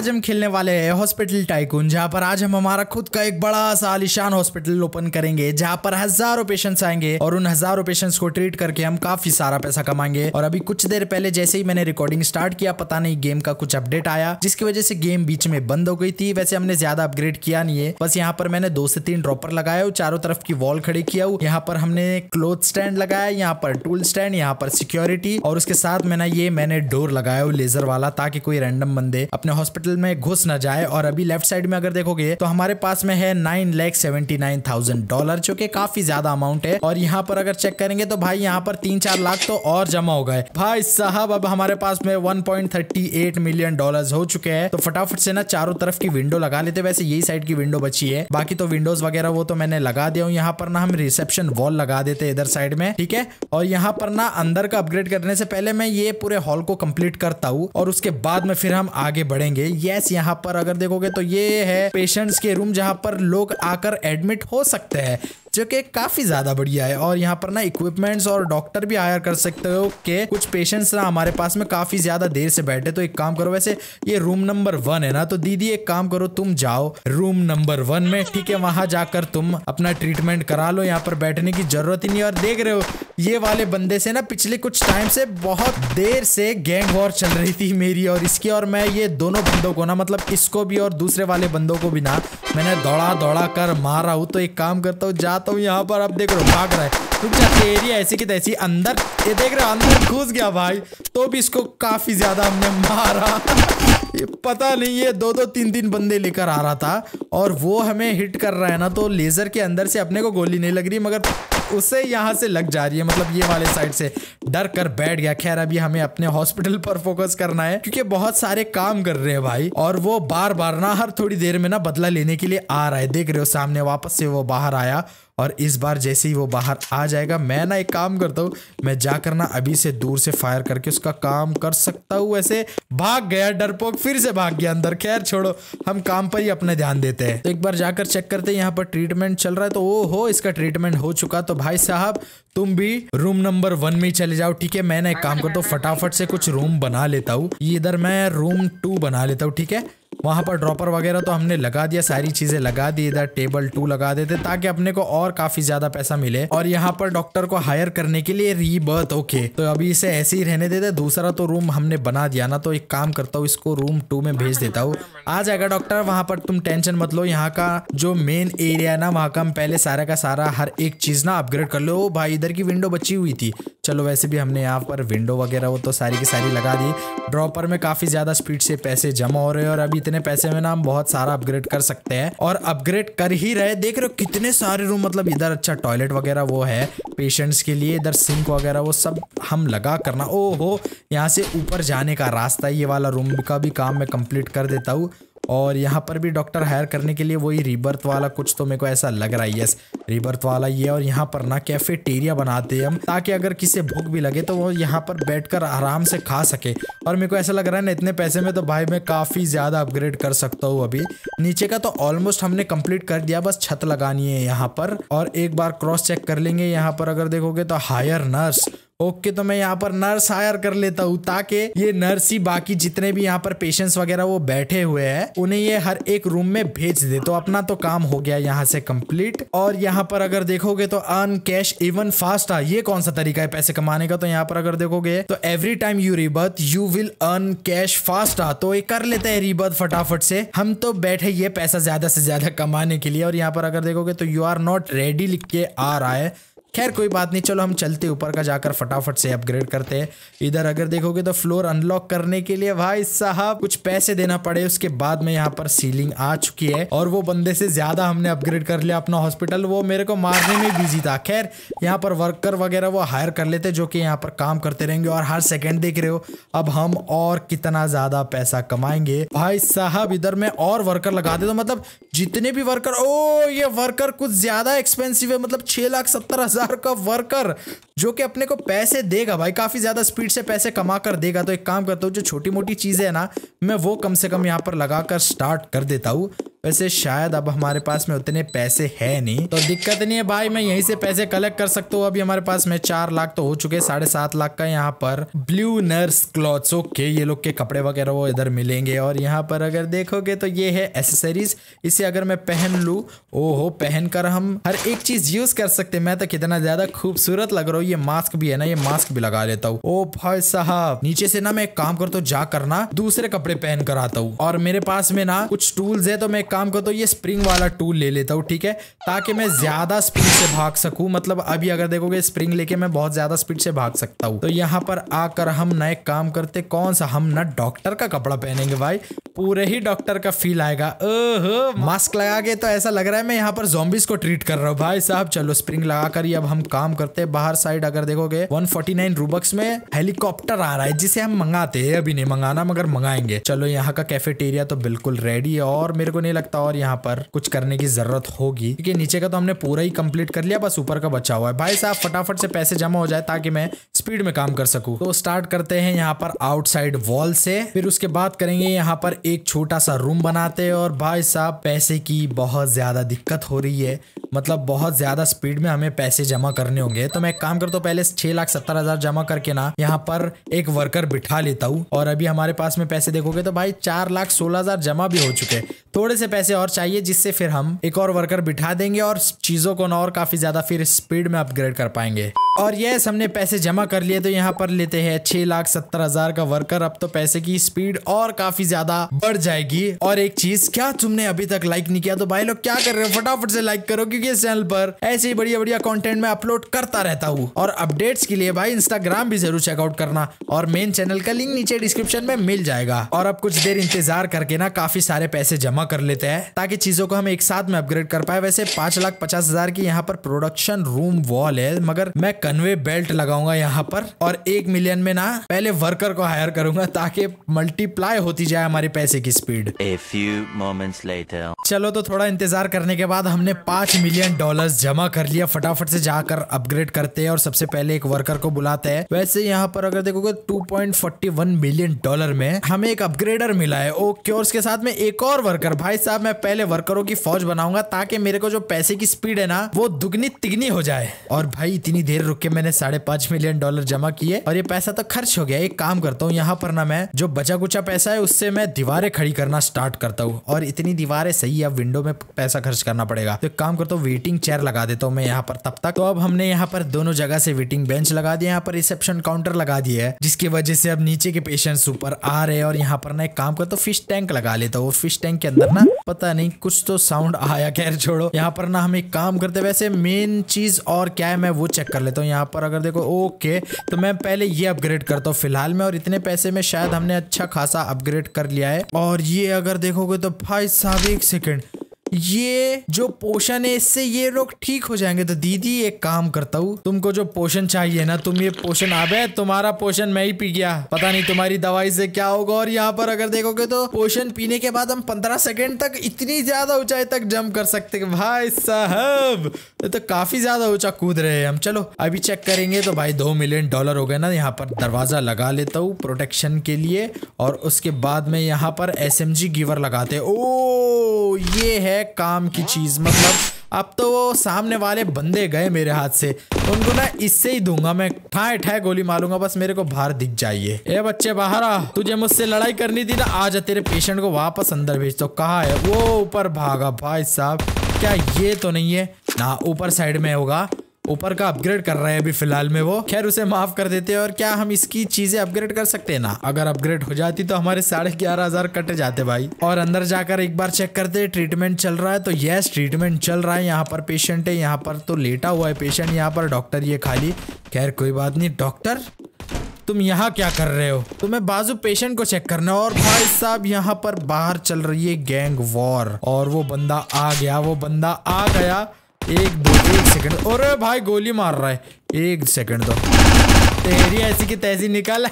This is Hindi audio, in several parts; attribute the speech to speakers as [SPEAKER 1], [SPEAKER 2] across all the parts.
[SPEAKER 1] आज हम खेलने वाले हैं हॉस्पिटल टाइकून जहाँ पर आज हम हमारा खुद का एक बड़ा सा आलिशान हॉस्पिटल ओपन करेंगे जहाँ पर हजारों पेशेंट्स आएंगे और उन हजारों पेशेंट्स को ट्रीट करके हम काफी सारा पैसा कमाएंगे और अभी कुछ देर पहले जैसे ही मैंने रिकॉर्डिंग स्टार्ट किया पता नहीं गेम का कुछ अपडेट आया जिसकी वजह से गेम बीच में बंद हो गई थी वैसे हमने ज्यादा अपग्रेड किया नहीं है बस यहाँ पर मैंने दो से तीन ड्रॉपर लगाया चारों तरफ की वॉल खड़ी किया हु यहाँ पर हमने क्लोथ स्टैंड लगाया यहाँ पर टूल स्टैंड यहाँ पर सिक्योरिटी और उसके साथ मैंने ये मैंने डोर लगाया हूँ लेजर वाला ताकि कोई रैंडम बंदे अपने हॉस्पिटल हॉस्पिटल में घुस ना जाए और अभी लेफ्ट साइड में अगर देखोगे तो हमारे पास में है nine lakh seventy nine thousand dollar जो की काफी ज्यादा अमाउंट है और यहाँ पर अगर चेक करेंगे तो भाई यहाँ पर तीन चार लाख तो और जमा हो गए भाई साहब अब हमारे पास में वन मिलियन डॉलर हो चुके हैं तो फटाफट से ना चारों तरफ की विंडो लगा लेते वैसे यही साइड की विंडो बची है बाकी तो विंडोज वगैरह वो तो मैंने लगा दिया हूँ यहाँ पर ना हम रिसेप्शन वॉल लगा देते इधर साइड में ठीक है और यहाँ पर ना अंदर का अपग्रेड करने से पहले मैं ये पूरे हॉल को कंप्लीट करता हूँ और उसके बाद में फिर हम आगे बढ़ेंगे यस यहाँ पर अगर देखोगे तो ये है पेशेंट्स के रूम जहाँ पर लोग आकर एडमिट हो सकते हैं जो कि काफ़ी ज़्यादा बढ़िया है और यहाँ पर ना इक्विपमेंट्स और डॉक्टर भी हायर कर सकते हो कि कुछ पेशेंट्स ना हमारे पास में काफ़ी ज़्यादा देर से बैठे तो एक काम करो वैसे ये रूम नंबर वन है ना तो दीदी एक काम करो तुम जाओ रूम नंबर वन में ठीक है वहां जाकर तुम अपना ट्रीटमेंट करा लो यहाँ पर बैठने की ज़रूरत ही नहीं और देख रहे हो ये वाले बंदे से ना पिछले कुछ टाइम से बहुत देर से गैंग वॉर चल रही थी मेरी और इसकी और मैं ये दोनों बंदों को ना मतलब इसको भी और दूसरे वाले बंदों को भी ना मैंने दौड़ा दौड़ा कर मारा हूँ तो एक काम करता हूँ जा आता हूँ यहाँ पर आप देख रहे हो भाग रहा है रुक जाते एरिया ऐसी की तैसी अंदर ये देख रहे हो अंदर घुस गया भाई तो भी इसको काफी ज्यादा हमने मारा ये पता नहीं ये दो दो तीन तीन बंदे लेकर आ रहा था और वो हमें हिट कर रहा है ना तो लेजर के अंदर से अपने को गोली नहीं लग रही मगर उसे यहाँ से लग जा रही है मतलब ये वाले साइड से डर कर बैठ गया खैर अभी हमें अपने हॉस्पिटल पर फोकस करना है क्योंकि बहुत सारे काम कर रहे हैं भाई और वो बार बार ना हर थोड़ी देर में ना बदला लेने के लिए आ रहा है देख रहे हो सामने वापस से वो बाहर आया और इस बार जैसे ही वो बाहर आ जाएगा मैं ना एक काम करता हूँ मैं जाकर ना अभी से दूर से फायर करके उसका काम कर सकता हूँ वैसे भाग गया डरपोक फिर से भाग गया अंदर खैर छोड़ो हम काम पर ही अपना ध्यान देते हैं तो एक बार जाकर चेक करते हैं यहाँ पर ट्रीटमेंट चल रहा है तो ओ हो इसका ट्रीटमेंट हो चुका तो भाई साहब तुम भी रूम नंबर वन में चले जाओ ठीक है मैं ना एक काम करता हूँ फटाफट से कुछ रूम बना लेता हूँ इधर मैं रूम टू बना लेता हूँ ठीक है वहाँ पर ड्रॉपर वगैरह तो हमने लगा दिया सारी चीज़ें लगा दी इधर टेबल टू लगा देते ताकि अपने को और काफ़ी ज़्यादा पैसा मिले और यहाँ पर डॉक्टर को हायर करने के लिए रीबर्थ ओके तो अभी इसे ऐसे ही रहने देते दूसरा तो रूम हमने बना दिया ना तो एक काम करता हूँ इसको रूम टू में भेज देता हूँ आ जाएगा डॉक्टर वहाँ पर तुम टेंशन मत लो यहाँ का जो मेन एरिया है ना वहाँ का हम पहले सारा का सारा हर एक चीज़ ना अपग्रेड कर लो भाई इधर की विंडो बची हुई थी चलो वैसे भी हमने यहाँ पर विंडो वगैरह वो तो सारी की सारी लगा दी ड्रॉपर में काफ़ी ज़्यादा स्पीड से पैसे जमा हो रहे हैं और अभी इतने पैसे में ना हम बहुत सारा अपग्रेड कर सकते हैं और अपग्रेड कर ही रहे देख रहे हो कितने सारे रूम मतलब इधर अच्छा टॉयलेट वगैरह वो है पेशेंट्स के लिए इधर सिंक वगैरह वो सब हम लगा करना ओ हो यहाँ से ऊपर जाने का रास्ता ये वाला रूम का भी काम मैं कंप्लीट कर देता हूँ और यहाँ पर भी डॉक्टर हायर करने के लिए वही रिबर्थ वाला कुछ तो मेरे को ऐसा लग रहा है यस रिबर्थ वाला ये और यहाँ पर ना कैफेटेरिया बनाते हैं हम ताकि अगर किसी भूख भी लगे तो वो यहाँ पर बैठ आराम से खा सके और मेरे को ऐसा लग रहा है ना इतने पैसे में तो भाई मैं काफ़ी ज़्यादा अपग्रेड कर सकता हूँ अभी नीचे का तो ऑलमोस्ट हमने कम्प्लीट कर दिया बस छत लगानी है यहाँ पर और एक बार क्रॉस चेक कर लेंगे यहाँ पर अगर देखोगे तो हायर नर्स ओके तो मैं यहाँ पर नर्स हायर कर लेता हूँ ताकि ये नर्स ही बाकी जितने भी यहाँ पर पेशेंट्स वगैरह वो बैठे हुए हैं उन्हें ये हर एक रूम में भेज दे तो अपना तो काम हो गया यहाँ से कंप्लीट और यहाँ पर अगर देखोगे तो अर्न कैश इवन फास्ट ये कौन सा तरीका है पैसे कमाने का तो यहाँ पर अगर देखोगे तो every time you rebirth you will earn cash fast तो ये कर लेते हैं रिबर्थ फटाफट से हम तो बैठे ये पैसा ज्यादा से ज्यादा कमाने के लिए और यहाँ पर अगर देखोगे तो यू आर नॉट रेडी लिख के आ रहा है खैर कोई बात नहीं चलो हम चलते ऊपर का जाकर फटाफट से अपग्रेड करते हैं इधर अगर देखोगे तो फ्लोर अनलॉक करने के लिए भाई साहब कुछ पैसे देना पड़े उसके बाद में यहाँ पर सीलिंग आ चुकी है और वो बंदे से ज्यादा हमने अपग्रेड कर लिया अपना हॉस्पिटल वो मेरे को मारने में बिजी था खैर यहाँ पर वर्कर वगैरह वो हायर कर लेते जो कि यहाँ पर काम करते रहेंगे और हर सेकेंड देख रहे हो अब हम और कितना ज्यादा पैसा कमाएंगे भाई साहब इधर में और वर्कर लगा दे तो मतलब जितने भी वर्कर ओ ये वर्कर कुछ ज्यादा एक्सपेंसिव है मतलब छह लाख सत्तर हजार हजार का वर्कर जो कि अपने को पैसे देगा भाई काफ़ी ज़्यादा स्पीड से पैसे कमा कर देगा तो एक काम करता हूँ जो छोटी मोटी चीज़ें है ना मैं वो कम से कम यहाँ पर लगाकर स्टार्ट कर देता हूँ वैसे शायद अब हमारे पास में उतने पैसे है नहीं तो दिक्कत नहीं है भाई मैं यहीं से पैसे कलेक्ट कर सकता हूँ अभी हमारे पास में चार लाख तो हो चुके साढ़े सात लाख का यहाँ पर ब्लू नर्स क्लॉथ्स ओके ये लोग के कपड़े वगैरह वो इधर मिलेंगे और यहाँ पर अगर देखोगे तो ये है एसेसरीज इसे अगर मैं पहन लू ओहो पहन कर हम हर एक चीज यूज कर सकते मैं तो कितना ज्यादा खूबसूरत लग रहा हूँ ये मास्क भी है ना ये मास्क भी लगा लेता हूँ ओ भाई साहब नीचे से ना मैं एक काम करता हूँ जा करना दूसरे कपड़े पहन कर आता हूँ और मेरे पास में ना कुछ टूल्स है तो मैं काम करता तो हूँ ये स्प्रिंग वाला टूल ले लेता हूँ ठीक है ताकि मैं ज़्यादा स्पीड से भाग सकूँ मतलब अभी अगर देखोगे स्प्रिंग लेके मैं बहुत ज़्यादा स्पीड से भाग सकता हूँ तो यहाँ पर आकर हम नए काम करते कौन सा हम ना डॉक्टर का कपड़ा पहनेंगे भाई पूरे ही डॉक्टर का फील आएगा ओह मास्क लगा के तो ऐसा लग रहा है मैं यहाँ पर जोम्बिस को ट्रीट कर रहा हूँ भाई साहब चलो स्प्रिंग लगा कर ही अब हम काम करते हैं बाहर साइड अगर देखोगे 149 रूबक्स में हेलीकॉप्टर आ रहा है जिसे हम मंगाते हैं अभी नहीं मंगाना मगर मंगाएंगे चलो यहाँ का कैफेटेरिया तो बिल्कुल रेडी है और मेरे को नहीं लगता और यहाँ पर कुछ करने की जरूरत होगी क्योंकि नीचे का तो हमने पूरा ही कंप्लीट कर लिया बस ऊपर का बचा हुआ है भाई साहब फटाफट से पैसे जमा हो जाए ताकि मैं स्पीड में काम कर सकू तो स्टार्ट करते हैं यहाँ पर आउटसाइड वॉल से फिर उसके बाद करेंगे यहाँ पर एक छोटा सा रूम बनाते हैं और भाई साहब पैसे की बहुत ज्यादा दिक्कत हो रही है मतलब बहुत ज्यादा स्पीड में हमें पैसे जमा करने होंगे तो मैं काम करता हूँ पहले छह लाख सत्तर हजार जमा करके ना यहाँ पर एक वर्कर बिठा लेता हूँ और अभी हमारे पास में पैसे देखोगे तो भाई चार लाख सोलह हजार जमा भी हो चुके थोड़े से पैसे और चाहिए जिससे फिर हम एक और वर्कर बिठा देंगे और चीज़ों को और काफ़ी ज़्यादा फिर स्पीड में अपग्रेड कर पाएंगे और ये हमने पैसे जमा कर लिए तो यहाँ पर लेते हैं छह लाख सत्तर हजार का वर्कर अब तो पैसे की स्पीड और काफी ज्यादा बढ़ जाएगी और एक चीज क्या तुमने अभी तक लाइक नहीं किया तो भाई लोग क्या कर रहे हो फटाफट से लाइक करो क्योंकि इस चैनल पर ऐसे ही बढ़िया बढ़िया कॉन्टेंट में अपलोड करता रहता हूँ और अपडेट्स के लिए भाई इंस्टाग्राम भी जरूर चेकआउट करना और मेन चैनल का लिंक नीचे डिस्क्रिप्शन में मिल जाएगा और अब कुछ देर इंतजार करके ना काफी सारे पैसे जमा कर लेते लेते हैं ताकि चीजों को हम एक साथ में अपग्रेड कर पाए वैसे पांच लाख पचास हजार की यहाँ पर प्रोडक्शन रूम वॉल है मगर मैं कन्वे बेल्ट लगाऊंगा यहाँ पर और एक मिलियन में ना पहले वर्कर को हायर करूंगा ताकि मल्टीप्लाई होती जाए हमारे पैसे की स्पीड चलो तो थोड़ा इंतजार करने के बाद हमने पांच मिलियन डॉलर जमा कर लिया फटाफट से जाकर अपग्रेड करते हैं और सबसे पहले एक वर्कर को बुलाते हैं वैसे यहाँ पर अगर देखोगे टू मिलियन डॉलर में हमें एक अपग्रेडर मिला है ओके और उसके साथ में एक और वर्कर भाई साहब साहब मैं पहले वर्करों की फौज बनाऊंगा ताकि मेरे को जो पैसे की स्पीड है ना वो दुगनी तिगनी हो जाए और भाई इतनी देर रुक के मैंने साढ़े पांच मिलियन डॉलर जमा किए और ये पैसा तो खर्च हो गया एक काम करता हूँ यहाँ पर ना मैं जो बचा कुचा पैसा है उससे मैं दीवारें खड़ी करना स्टार्ट करता हूँ और इतनी दीवारें सही है विंडो में पैसा खर्च करना पड़ेगा तो एक काम करता हूँ वेटिंग चेयर लगा देता हूँ मैं यहाँ पर तब तक तो अब हमने यहाँ पर दोनों जगह से वेटिंग बेंच लगा दिया यहाँ पर रिसेप्शन काउंटर लगा दिया है जिसकी वजह से अब नीचे के पेशेंट्स ऊपर आ रहे हैं और यहाँ पर ना एक काम करता हूँ फिश टैंक लगा लेता हूँ फिश टैंक के अंदर ना पता नहीं कुछ तो साउंड आया खैर छोड़ो यहाँ पर ना हम एक काम करते वैसे मेन चीज और क्या है मैं वो चेक कर लेता हूँ यहाँ पर अगर देखो ओके तो मैं पहले ये अपग्रेड करता हूँ फिलहाल में और इतने पैसे में शायद हमने अच्छा खासा अपग्रेड कर लिया है और ये अगर देखोगे तो भाई साहब एक सेकेंड ये जो पोषण है इससे ये लोग ठीक हो जाएंगे तो दीदी एक काम करता हूँ तुमको जो पोषण चाहिए ना तुम ये पोषण आबे तुम्हारा पोषण मैं ही पी गया पता नहीं तुम्हारी दवाई से क्या होगा और यहाँ पर अगर देखोगे तो पोषण पीने के बाद हम पंद्रह सेकेंड तक इतनी ज्यादा ऊंचाई तक जम कर सकते भाई साहब ये तो काफी ज्यादा ऊंचा कूद रहे हैं हम चलो अभी चेक करेंगे तो भाई दो मिलियन डॉलर हो गए ना यहाँ पर दरवाजा लगा लेता हूँ प्रोटेक्शन के लिए और उसके बाद में यहाँ पर एस गिवर लगाते ओ ये है काम की चीज़ मतलब अब तो वो सामने वाले बंदे गए मेरे हाथ से उनको ना इससे ही दूंगा मैं ठाए ठाए गोली मारूंगा बस मेरे को बाहर दिख जाइए ए बच्चे बाहर आ तुझे मुझसे लड़ाई करनी थी ना आज तेरे पेशेंट को वापस अंदर भेज दो तो कहा है वो ऊपर भागा भाई साहब क्या ये तो नहीं है ना ऊपर साइड में होगा ऊपर का अपग्रेड कर रहे हैं अभी फिलहाल में वो खैर उसे माफ कर देते हैं और क्या हम इसकी चीजें अपग्रेड कर सकते हैं ना अगर अपग्रेड हो जाती तो हमारे साढ़े ग्यारह हजार कट जाते भाई और अंदर जाकर एक बार चेक करते ट्रीटमेंट चल रहा है तो यस ट्रीटमेंट चल रहा है यहाँ पर पेशेंट है यहाँ पर तो लेटा हुआ है पेशेंट यहाँ पर डॉक्टर ये खाली खैर कोई बात नहीं डॉक्टर तुम यहाँ क्या कर रहे हो तुम्हें बाजू पेशेंट को चेक करना और भाई साहब यहाँ पर बाहर चल रही है गैंग वॉर और वो बंदा आ गया वो बंदा आ गया एक दो एक सेकंड और भाई गोली मार रहा है एक सेकंड दो तो। तेरी ऐसी की तेजी निकल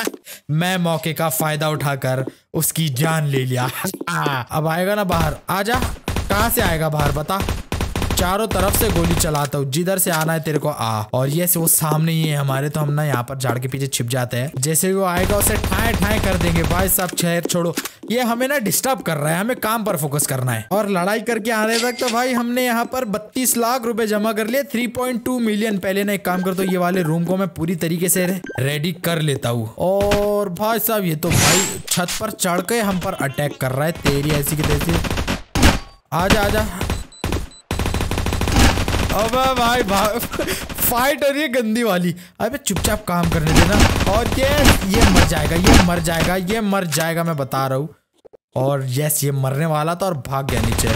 [SPEAKER 1] मैं मौके का फायदा उठाकर उसकी जान ले लिया अब आएगा ना बाहर आजा कहाँ से आएगा बाहर बता चारों तरफ से गोली चलाता हूँ जिधर से आना है तेरे को आ और ये वो सामने ही है हमारे तो हम ना यहाँ पर झाड़ के पीछे छिप जाते हैं जैसे वो आएगा उसे ठाए ठाए कर देंगे भाई साहब शहर छोड़ो ये हमें ना डिस्टर्ब कर रहा है हमें काम पर फोकस करना है और लड़ाई करके आने तक तो भाई हमने यहाँ पर 32 लाख रुपए जमा कर लिए 3.2 मिलियन पहले ना एक काम कर दो तो ये वाले रूम को मैं पूरी तरीके से रेडी कर लेता हूँ और भाई साहब ये तो भाई छत पर चढ़ के हम पर अटैक कर रहा है तेरी ऐसी की तैसी आजा आजा अबे भाई फाइट और ये गंदी वाली अबे चुपचाप काम करने देना और ये ये मर जाएगा ये मर जाएगा ये मर जाएगा मैं बता रहा हूँ और यस ये मरने वाला था और भाग गया नीचे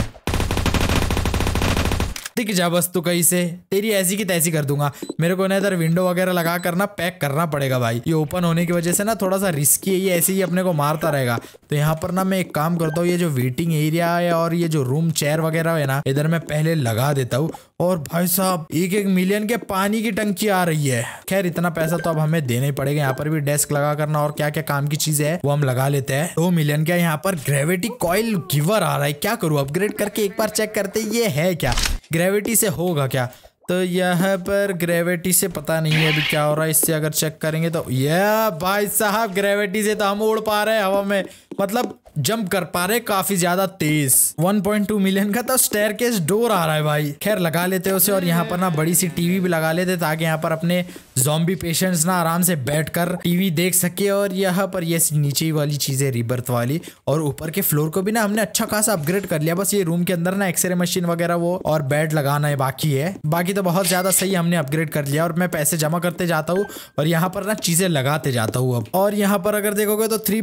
[SPEAKER 1] दिख जा बस तू कहीं से तेरी ऐसी की तैसी कर दूंगा मेरे को ना इधर विंडो वगैरह लगा करना पैक करना पड़ेगा भाई ये ओपन होने की वजह से ना थोड़ा सा रिस्की है ये ऐसे ही अपने को मारता रहेगा तो यहाँ पर ना मैं एक काम करता हूँ ये जो वेटिंग एरिया है और ये जो रूम चेयर वगैरह है ना इधर मैं पहले लगा देता हूँ और भाई साहब एक एक मिलियन के पानी की टंकी आ रही है खैर इतना पैसा तो अब हमें देना ही पड़ेगा यहाँ पर भी डेस्क लगा करना और क्या क्या काम की चीजें है वो हम लगा लेते हैं दो मिलियन का यहाँ पर ग्रेविटी कॉइल गिवर आ रहा है क्या करूँ अपग्रेड करके एक बार चेक करते ये है क्या ग्रेविटी से होगा क्या तो यहाँ पर ग्रेविटी से पता नहीं है अभी क्या हो रहा है इससे अगर चेक करेंगे तो यह भाई साहब ग्रेविटी से तो हम उड़ पा रहे हैं हवा में मतलब जंप कर पा रहे काफी ज्यादा तेज 1.2 मिलियन का तो स्टेर केस डोर आ रहा है भाई खैर लगा लेते उसे और यहाँ पर ना बड़ी सी टीवी भी लगा लेते ताकि यहाँ पर अपने जोम्बी पेशेंट्स ना आराम से बैठ कर टीवी देख सके और यहाँ पर ये नीचे वाली चीजें रिबर्थ वाली और ऊपर के फ्लोर को भी ना हमने अच्छा खासा अपग्रेड कर लिया बस ये रूम के अंदर ना एक्सरे मशीन वगैरह वो और बेड लगाना है बाकी है बाकी तो बहुत ज्यादा सही हमने अपग्रेड कर लिया और मैं पैसे जमा करते जाता हूँ और यहाँ पर ना चीजें लगाते जाता हूँ अब और यहाँ पर अगर देखोगे तो थ्री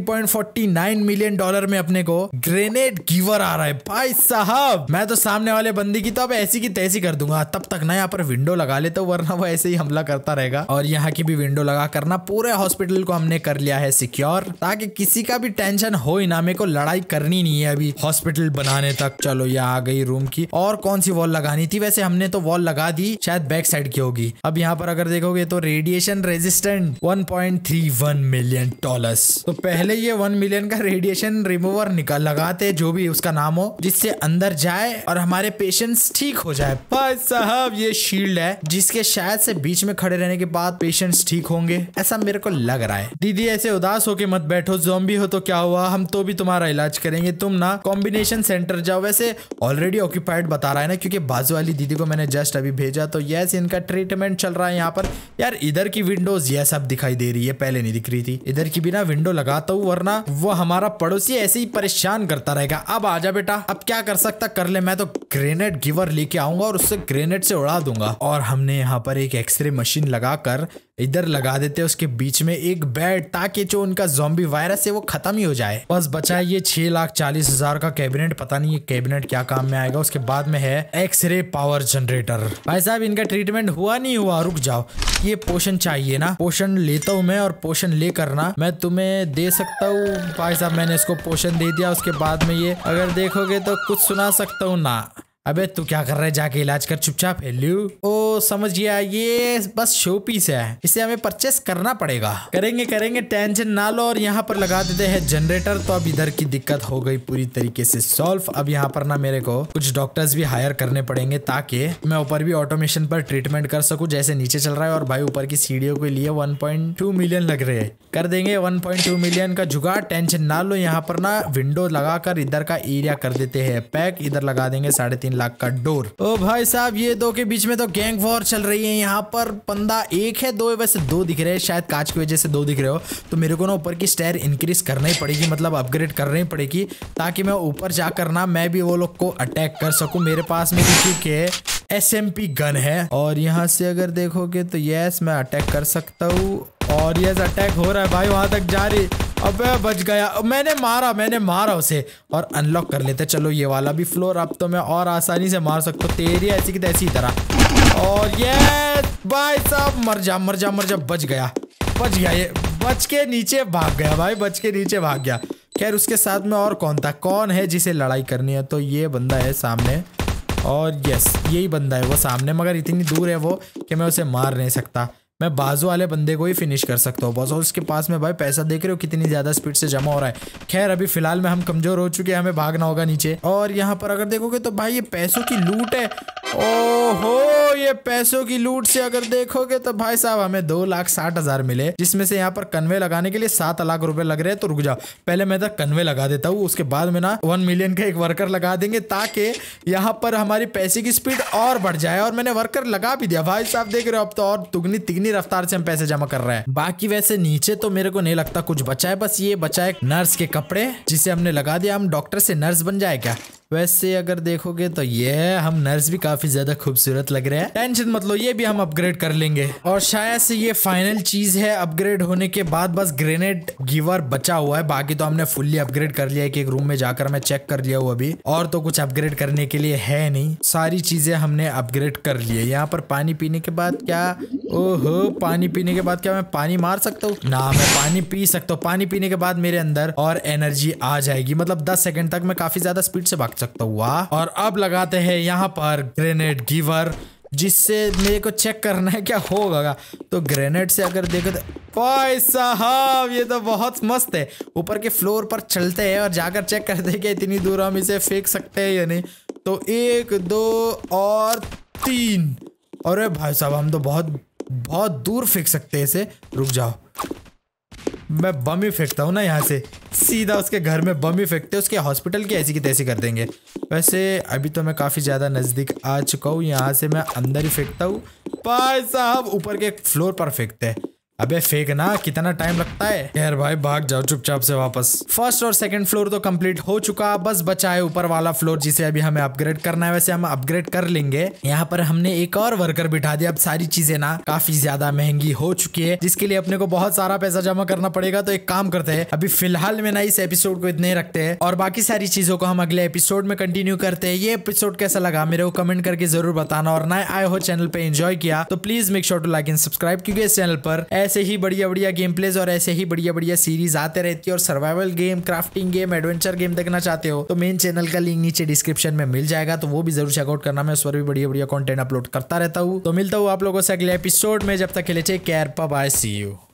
[SPEAKER 1] मिलियन डॉलर में अपने को ग्रेनेड गिवर आ रहा है भाई साहब मैं तो सामने वाले बंदी की तो अब ऐसी की तैसी कर दूंगा तब तक ना यहाँ पर विंडो लगा लेता हूँ वरना वो ऐसे ही हमला करता रहेगा और यहाँ की भी विंडो लगा करना पूरे हॉस्पिटल को हमने कर लिया है सिक्योर ताकि किसी का भी टेंशन हो ही ना मेरे को लड़ाई करनी नहीं है अभी हॉस्पिटल बनाने तक चलो ये आ गई रूम की और कौन सी वॉल लगानी थी वैसे हमने तो वॉल लगा दी शायद बैक साइड की होगी अब यहाँ पर अगर देखोगे तो रेडिएशन रेजिस्टेंट 1.31 मिलियन डॉलर्स तो पहले ये 1 मिलियन का रेडिएशन रिमूवर निकल लगाते जो भी उसका नाम हो जिससे अंदर जाए और हमारे पेशेंट्स ठीक हो जाए भाई साहब ये शील्ड है जिसके शायद से बीच में खड़े रहने के बाद पेशेंट्स ठीक होंगे ऐसा मेरे को लग रहा है दीदी ऐसे उदास होके मत बैठो जोम्बी हो तो क्या हुआ हम तो भी तुम्हारा इलाज करेंगे तुम ना कॉम्बिनेशन सेंटर जाओ वैसे ऑलरेडी ऑक्यूपाइड बता रहा है ना क्योंकि बाजू वाली दीदी को मैंने जस्ट अभी भेजा तो यस इनका ट्रीटमेंट चल रहा है यहाँ पर यार इधर की विंडोज यह सब दिखाई दे रही है पहले नहीं दिख रही थी इधर की बिना विंडो लगाता हूँ वरना वो हमारा पड़ोसी ये ऐसे ही परेशान करता रहेगा अब आ जा बेटा अब क्या कर सकता कर ले मैं तो ग्रेनेड गिवर लेके आऊंगा और उससे ग्रेनेड से उड़ा दूंगा और हमने यहाँ पर एक एक्सरे मशीन लगाकर इधर लगा देते हैं उसके बीच में एक बेड ताकि जो उनका जॉम्बी वायरस है वो खत्म ही हो जाए बस बचा ये छह लाख चालीस हजार का कैबिनेट पता नहीं ये कैबिनेट क्या काम में आएगा उसके बाद में है एक्सरे पावर जनरेटर भाई साहब इनका ट्रीटमेंट हुआ नहीं हुआ रुक जाओ ये पोषण चाहिए ना पोषण लेता हूँ मैं और पोषण ले करना मैं तुम्हें दे सकता हूँ भाई साहब मैंने इसको पोषण दे दिया उसके बाद में ये अगर देखोगे तो कुछ सुना सकता हूँ ना अबे तू क्या कर रहा है जाके इलाज कर चुपचाप हेल्यू ओ समझ गया ये बस शो पीस है इसे हमें परचेस करना पड़ेगा करेंगे करेंगे टेंशन ना लो और यहाँ पर लगा देते हैं जनरेटर तो अब इधर की दिक्कत हो गई पूरी तरीके से सॉल्व अब यहाँ पर ना मेरे को कुछ डॉक्टर्स भी हायर करने पड़ेंगे ताकि मैं ऊपर भी ऑटोमेशन पर ट्रीटमेंट कर सकूँ जैसे नीचे चल रहा है और भाई ऊपर की सीढ़ियों के लिए वन मिलियन लग रहे है कर देंगे 1.2 मिलियन का जुगाड़ टेंशन ना लो यहाँ पर ना विंडो लगाकर इधर का एरिया कर देते हैं पैक इधर लगा देंगे साढ़े तीन लाख का डोर ओ भाई साहब ये दो के बीच में तो गैंग वॉर चल रही है यहाँ पर पंदा एक है दो है वैसे दो दिख रहे हैं शायद कांच की वजह से दो दिख रहे हो तो मेरे को ना ऊपर की स्टेयर इंक्रीज करना ही पड़ेगी मतलब अपग्रेड करना ही पड़ेगी ताकि मैं ऊपर जाकर ना मैं भी वो लोग को अटैक कर सकू मेरे पास में ठीक है एस गन है और यहाँ से अगर देखोगे तो यस मैं अटैक कर सकता हूँ और यस अटैक हो रहा है भाई वहां तक जा रही अबे बच गया मैंने मारा मैंने मारा उसे और अनलॉक कर लेते चलो ये वाला भी फ्लोर अब तो मैं और आसानी से मार सकता हूँ तेरी ऐसी की तैसी तरह और ये भाई साहब मर जा मर जा मर जा बच गया बच गया ये बच के नीचे भाग गया भाई बच के नीचे भाग गया खैर उसके साथ में और कौन था कौन है जिसे लड़ाई करनी है तो ये बंदा है सामने और यस यही बंदा है वो सामने मगर इतनी दूर है वो कि मैं उसे मार नहीं सकता मैं बाजू वाले बंदे को ही फिनिश कर सकता हूँ बस और उसके पास में भाई पैसा देख रहे हो कितनी ज़्यादा स्पीड से जमा हो रहा है खैर अभी फिलहाल में हम कमज़ोर हो चुके हैं हमें भागना होगा नीचे और यहाँ पर अगर देखोगे तो भाई ये पैसों की लूट है ओहो ये पैसों की लूट से अगर देखोगे तो भाई साहब हमें दो लाख साठ हजार मिले जिसमें से यहाँ पर कन्वे लगाने के लिए सात लाख रुपए लग रहे हैं तो रुक जाओ पहले मैं इधर कन्वे लगा देता हूँ उसके बाद में ना वन मिलियन का एक वर्कर लगा देंगे ताकि यहाँ पर हमारी पैसे की स्पीड और बढ़ जाए और मैंने वर्कर लगा भी दिया भाई साहब देख रहे हो अब तो और तुगनी तिगनी रफ्तार से हम पैसे जमा कर रहे हैं बाकी वैसे नीचे तो मेरे को नहीं लगता कुछ बचा है बस ये बचा है नर्स के कपड़े जिसे हमने लगा दिया हम डॉक्टर से नर्स बन जाए क्या वैसे अगर देखोगे तो ये हम नर्स भी काफी ज्यादा खूबसूरत लग रहे हैं टेंशन मत लो ये भी हम अपग्रेड कर लेंगे और शायद से ये फाइनल चीज है अपग्रेड होने के बाद बस ग्रेनेड गिवर बचा हुआ है बाकी तो हमने फुल्ली अपग्रेड कर लिया कि एक रूम में जाकर मैं चेक कर लिया हूँ अभी और तो कुछ अपग्रेड करने के लिए है नहीं सारी चीजें हमने अपग्रेड कर लिए यहाँ पर पानी पीने के बाद क्या ओहो पानी पीने के बाद क्या मैं पानी मार सकता हूँ ना मैं पानी पी सकता हूँ पानी पीने के बाद मेरे अंदर और एनर्जी आ जाएगी मतलब दस सेकेंड तक मैं काफी ज्यादा स्पीड से भाग काट सकता हुआ और अब लगाते हैं यहाँ पर ग्रेनेड गिवर जिससे मेरे को चेक करना है क्या होगा तो ग्रेनेड से अगर देखो तो भाई साहब ये तो बहुत मस्त है ऊपर के फ्लोर पर चलते हैं और जाकर चेक करते हैं कि इतनी दूर हम इसे फेंक सकते हैं या नहीं तो एक दो और तीन अरे भाई साहब हम तो बहुत बहुत दूर फेंक सकते हैं इसे रुक जाओ मैं बम ही फेंकता हूँ ना यहाँ से सीधा उसके घर में बम ही फेंकते उसके हॉस्पिटल की ऐसी की तैसी कर देंगे वैसे अभी तो मैं काफ़ी ज़्यादा नज़दीक आ चुका हूँ यहाँ से मैं अंदर ही फेंकता हूँ भाई साहब ऊपर के फ्लोर पर फेंकते हैं अबे फेंकना कितना टाइम लगता है यार भाई भाग जाओ चुपचाप से वापस फर्स्ट और सेकंड फ्लोर तो कंप्लीट हो चुका बस बचा है ऊपर वाला फ्लोर जिसे अभी हमें अपग्रेड करना है वैसे हम अपग्रेड कर लेंगे यहाँ पर हमने एक और वर्कर बिठा दिया अब सारी चीजें ना काफी ज्यादा महंगी हो चुकी है जिसके लिए अपने को बहुत सारा पैसा जमा करना पड़ेगा तो एक काम करते है अभी फिलहाल में ना इस एपिसोड को इतने रखते है और बाकी सारी चीजों को हम अगले एपिसोड में कंटिन्यू करते है ये एपिसोड कैसा लगा मेरे को कमेंट करके जरूर बताना और नए आए हो चैनल पे एंजॉय किया तो please make sure to like and subscribe क्योंकि इस चैनल पर ऐसे ही बढ़िया बढ़िया गेम प्लेज और ऐसे ही बढ़िया बढ़िया सीरीज आते रहती है और survival game crafting game adventure game देखना चाहते हो तो मेन चैनल का लिंक नीचे डिस्क्रिप्शन में मिल जाएगा तो वो भी जरूर चेकआउट करना मैं उस पर भी बढ़िया बढ़िया कॉन्टेंट अपलोड करता रहता हूँ तो मिलता हूँ आप लोगों से अगले एपिसोड में जब तक के लिए take care I see you